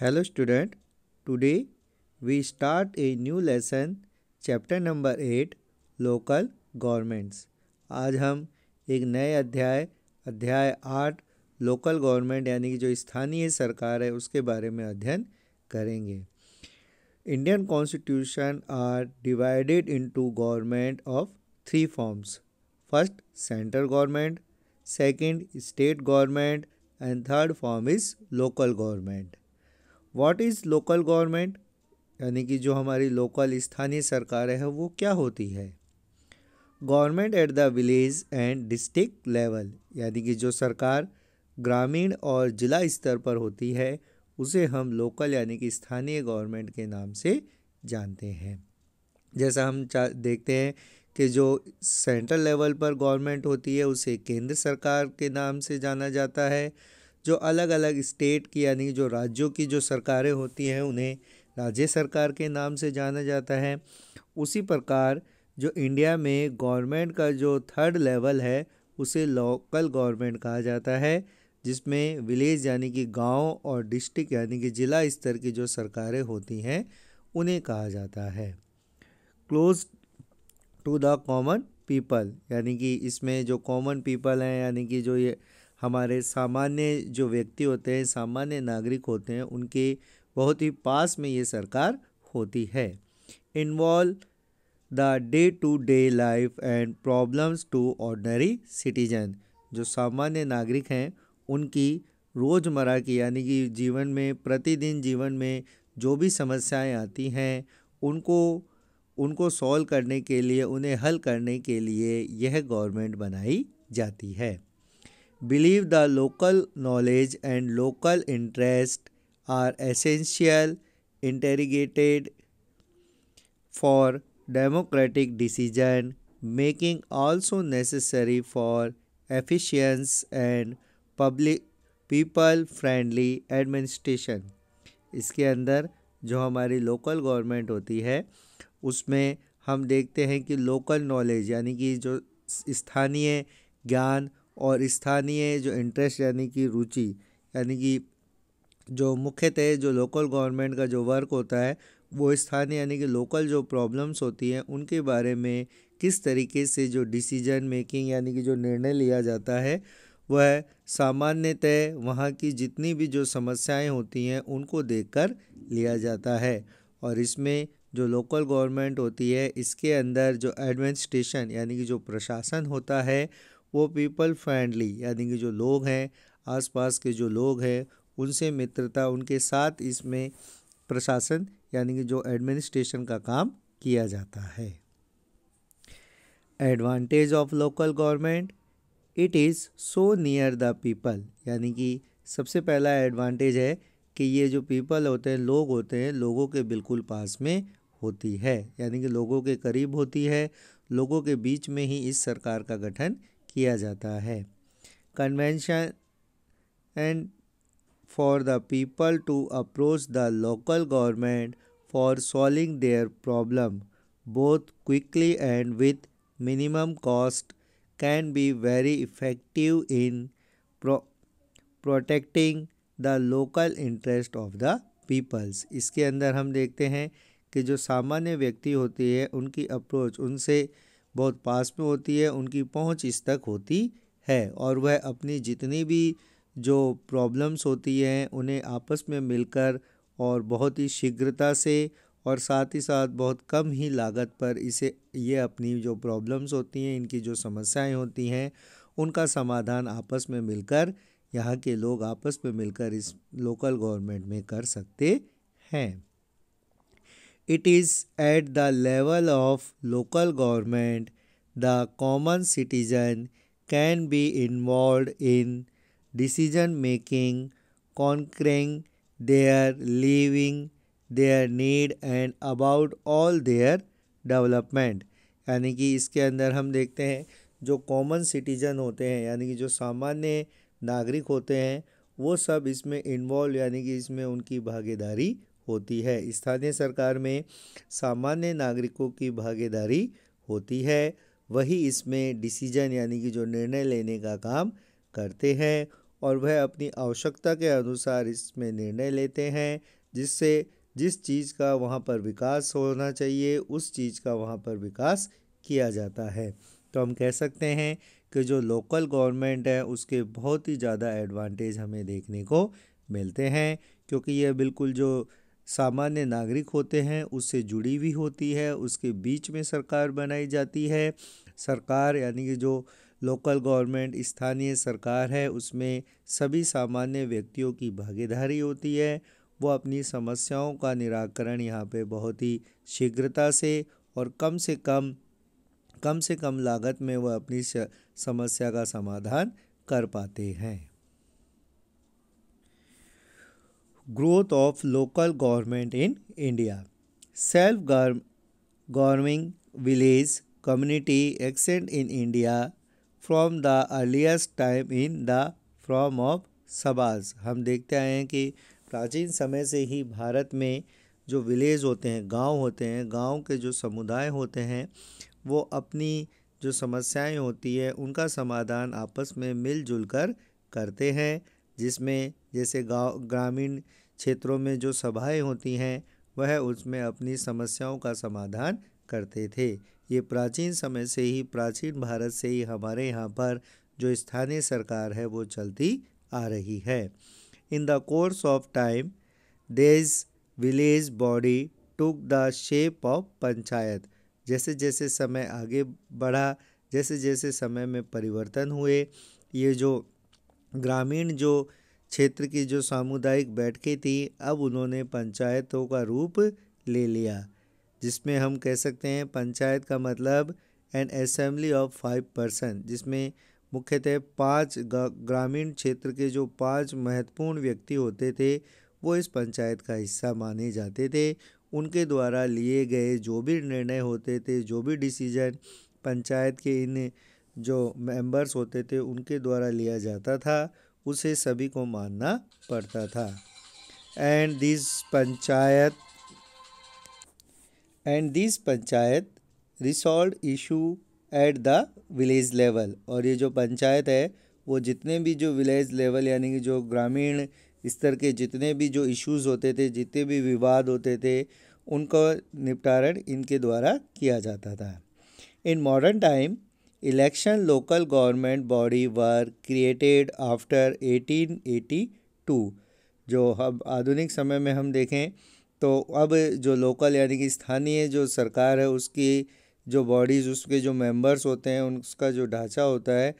Hello student today we start a new lesson chapter number eight local governments आज हम एक नए अध्याय अध्याय आठ लोकल गवर्नमेंट यानी कि जो स्थानीय सरकार है उसके बारे में अध्ययन करेंगे Indian constitution are divided into government of three forms first central government second state government and third form is local government what is local government यानी कि जो हमारी लोकल स्थानीय सरकार है वो क्या होती है government at the village and district level यानी कि जो सरकार ग्रामीण और जिला स्तर पर होती है उसे हम लोकल यानी कि स्थानीय गवर्नमेंट के नाम से जानते हैं जैसा हम देखते हैं कि जो सेंट्रल लेवल पर गवर्नमेंट होती है उसे केंद्र सरकार के नाम से जाना जाता है जो अलग अलग स्टेट की यानी जो राज्यों की जो सरकारें होती हैं उन्हें राज्य सरकार के नाम से जाना जाता है उसी प्रकार जो इंडिया में गवर्नमेंट का जो थर्ड लेवल है उसे लोकल गवर्नमेंट कहा जाता है जिसमें विलेज यानी कि गांव और डिस्ट्रिक्ट यानी कि ज़िला स्तर की जो सरकारें होती हैं उन्हें कहा जाता है close to the common people यानी कि इसमें जो कॉमन पीपल हैं यानी कि जो ये हमारे सामान्य जो व्यक्ति होते हैं सामान्य नागरिक होते हैं उनके बहुत ही पास में ये सरकार होती है involve the day to day life and problems to ordinary citizen जो सामान्य नागरिक हैं उनकी रोज़मर्रा की यानी कि जीवन में प्रतिदिन जीवन में जो भी समस्याएं आती हैं उनको उनको सॉल्व करने के लिए उन्हें हल करने के लिए यह गवर्नमेंट बनाई जाती है believe the local knowledge and local interest are essential interrogated for democratic decision making also necessary for efficiency and public people friendly administration इसके अंदर जो हमारी लोकल गवर्नमेंट होती है उसमें हम देखते हैं कि लोकल नॉलेज यानी कि जो स्थानीय ज्ञान और स्थानीय जो इंटरेस्ट यानी कि रुचि यानी कि जो मुख्यतः जो लोकल गवर्नमेंट का जो वर्क होता है वो स्थानीय यानी कि लोकल जो प्रॉब्लम्स होती हैं उनके बारे में किस तरीके से जो डिसीजन मेकिंग यानी कि जो निर्णय लिया जाता है वह सामान्यतः वहाँ की जितनी भी जो समस्याएं होती हैं उनको देखकर लिया जाता है और इसमें जो लोकल गवर्नमेंट होती है इसके अंदर जो एडमिनिस्ट्रेशन यानी कि जो प्रशासन होता है वो पीपल फ्रेंडली यानी कि जो लोग हैं आसपास के जो लोग हैं उनसे मित्रता उनके साथ इसमें प्रशासन यानी कि जो एडमिनिस्ट्रेशन का काम किया जाता है advantage of local government it is so near the people यानी कि सबसे पहला एडवांटेज है कि ये जो पीपल होते हैं लोग होते हैं लोगों के बिल्कुल पास में होती है यानी कि लोगों के करीब होती है लोगों के बीच में ही इस सरकार का गठन किया जाता है convention and for the people to approach the local government for solving their problem both quickly and with minimum cost can be very effective in protecting the local interest of the peoples इसके अंदर हम देखते हैं कि जो सामान्य व्यक्ति होती है उनकी अप्रोच उनसे बहुत पास में होती है उनकी पहुंच इस तक होती है और वह अपनी जितनी भी जो प्रॉब्लम्स होती हैं उन्हें आपस में मिलकर और बहुत ही शीघ्रता से और साथ ही साथ बहुत कम ही लागत पर इसे ये अपनी जो प्रॉब्लम्स होती हैं इनकी जो समस्याएं होती हैं उनका समाधान आपस में मिलकर यहाँ के लोग आपस में मिलकर इस लोकल गवर्नमेंट में कर सकते हैं it is at the level of local government the common citizen can be involved in decision making, conquering their living, their need and about all their development. यानी कि इसके अंदर हम देखते हैं जो common citizen होते हैं यानी कि जो सामान्य नागरिक होते हैं वो सब इसमें इन्वॉल्व यानी कि इसमें उनकी भागीदारी होती है स्थानीय सरकार में सामान्य नागरिकों की भागीदारी होती है वही इसमें डिसीजन यानी कि जो निर्णय लेने का काम करते हैं और वह अपनी आवश्यकता के अनुसार इसमें निर्णय लेते हैं जिससे जिस चीज़ का वहाँ पर विकास होना चाहिए उस चीज़ का वहाँ पर विकास किया जाता है तो हम कह सकते हैं कि जो लोकल गवर्नमेंट है उसके बहुत ही ज़्यादा एडवांटेज हमें देखने को मिलते हैं क्योंकि यह बिल्कुल जो सामान्य नागरिक होते हैं उससे जुड़ी हुई होती है उसके बीच में सरकार बनाई जाती है सरकार यानी कि जो लोकल गवर्नमेंट स्थानीय सरकार है उसमें सभी सामान्य व्यक्तियों की भागीदारी होती है वो अपनी समस्याओं का निराकरण यहाँ पे बहुत ही शीघ्रता से और कम से कम कम से कम लागत में वह अपनी समस्या का समाधान कर पाते हैं growth of local government in India. Self governing village community extend in India from the earliest time in the form of सबाज हम देखते आए हैं कि प्राचीन समय से ही भारत में जो विलेज होते हैं गांव होते हैं गांव के जो समुदाय होते हैं वो अपनी जो समस्याएं होती है उनका समाधान आपस में मिलजुल कर करते हैं जिसमें जैसे गांव ग्रामीण क्षेत्रों में जो सभाएं होती हैं वह उसमें अपनी समस्याओं का समाधान करते थे ये प्राचीन समय से ही प्राचीन भारत से ही हमारे यहाँ पर जो स्थानीय सरकार है वो चलती आ रही है in the course of time these village body took the shape of panchayat जैसे जैसे समय आगे बढ़ा जैसे जैसे समय में परिवर्तन हुए ये जो ग्रामीण जो क्षेत्र की जो सामुदायिक बैठकें थी अब उन्होंने पंचायतों का रूप ले लिया जिसमें हम कह सकते हैं पंचायत का मतलब an assembly of five person जिसमें मुख्यतः पांच ग्रामीण क्षेत्र के जो पांच महत्वपूर्ण व्यक्ति होते थे वो इस पंचायत का हिस्सा माने जाते थे उनके द्वारा लिए गए जो भी निर्णय होते थे जो भी डिसीजन पंचायत के इन जो मेंबर्स होते थे उनके द्वारा लिया जाता था उसे सभी को मानना पड़ता था and this panchayat and this panchayat resolve issue at the village level और ये जो पंचायत है वो जितने भी जो विलेज लेवल यानी कि जो ग्रामीण स्तर के जितने भी जो इश्यूज़ होते थे जितने भी विवाद होते थे उनका निपटारण इनके द्वारा किया जाता था in modern time election local government body were created after 1882 जो अब आधुनिक समय में हम देखें तो अब जो लोकल यानी कि स्थानीय जो सरकार है उसकी जो बॉडीज़ उसके जो मेंबर्स होते हैं उसका जो ढांचा होता है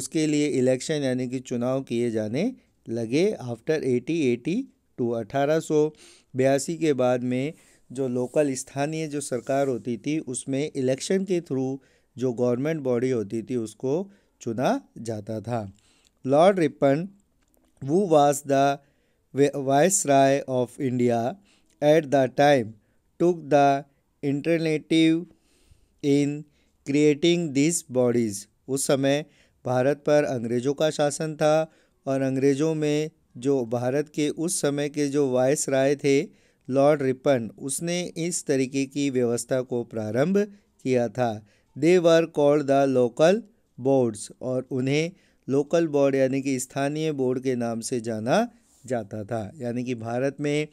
उसके लिए इलेक्शन यानी कि चुनाव किए जाने लगे आफ्टर एटी एटी टू अठारह सौ बयासी के बाद में जो लोकल स्थानीय जो सरकार होती थी उसमें इलेक्शन के थ्रू जो गवर्नमेंट बॉडी होती थी उसको चुना जाता था लॉर्ड रिपन वो was the viceroy of India at the time took the इंटरनेटिव इन क्रिएटिंग दिस बॉडीज़ उस समय भारत पर अंग्रेज़ों का शासन था और अंग्रेज़ों में जो भारत के उस समय के जो वाइस राय थे लॉर्ड रिपन उसने इस तरीके की व्यवस्था को प्रारंभ किया था they were called the local boards और उन्हें लोकल बोर्ड यानी कि स्थानीय बोर्ड के नाम से जाना जाता था यानी कि भारत में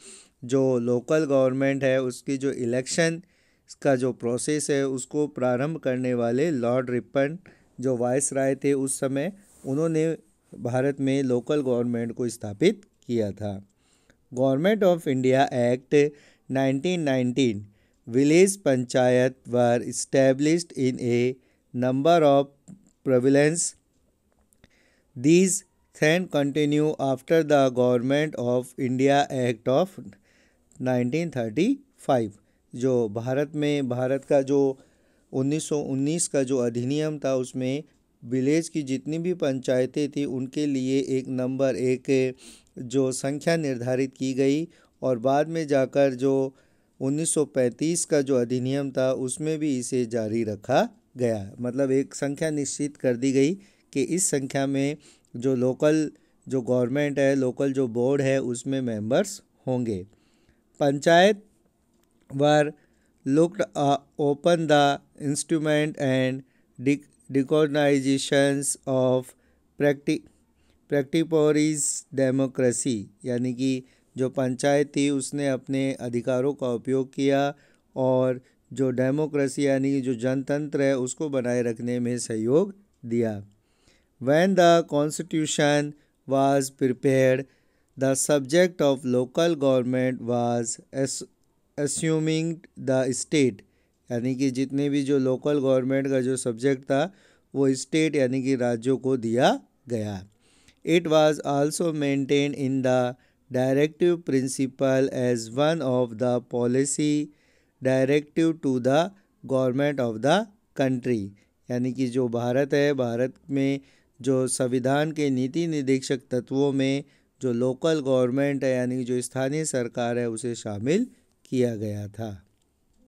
जो लोकल गवर्नमेंट है उसकी जो इलेक्शन का जो प्रोसेस है उसको प्रारंभ करने वाले लॉर्ड रिपन जो वाइस राय थे उस समय उन्होंने भारत में लोकल गवर्नमेंट को स्थापित किया था government of India act 1919 village panchayat were established in a number of provinces these then continue after the government of India act of nineteen thirty five जो भारत में भारत का जो उन्नीस सौ उन्नीस का जो अधिनियम था उसमें विलेज की जितनी भी पंचायतें थीं उनके लिए एक नंबर एक जो संख्या निर्धारित की गई और बाद में जाकर जो 1935 का जो अधिनियम था उसमें भी इसे जारी रखा गया मतलब एक संख्या निश्चित कर दी गई कि इस संख्या में जो लोकल जो गवर्नमेंट है लोकल जो बोर्ड है उसमें मेंबर्स होंगे panchayat were looked upon the instrument and decentralisations of प्रैक्टिक प्रैक्टिपोरीज डेमोक्रेसी यानी कि जो पंचायत थी उसने अपने अधिकारों का उपयोग किया और जो डेमोक्रेसी यानी जो जनतंत्र है उसको बनाए रखने में सहयोग दिया when the constitution was prepare the subject of local government was assuming the state यानी कि जितने भी जो लोकल गवर्नमेंट का जो सब्जेक्ट था वो स्टेट यानी कि राज्यों को दिया गया it was also maintain in the directive principle as one of the policy directive to the government of the country यानी कि जो भारत है भारत में जो संविधान के नीति निदेशक तत्वों में जो लोकल गवर्नमेंट है यानी जो स्थानीय सरकार है उसे शामिल किया गया था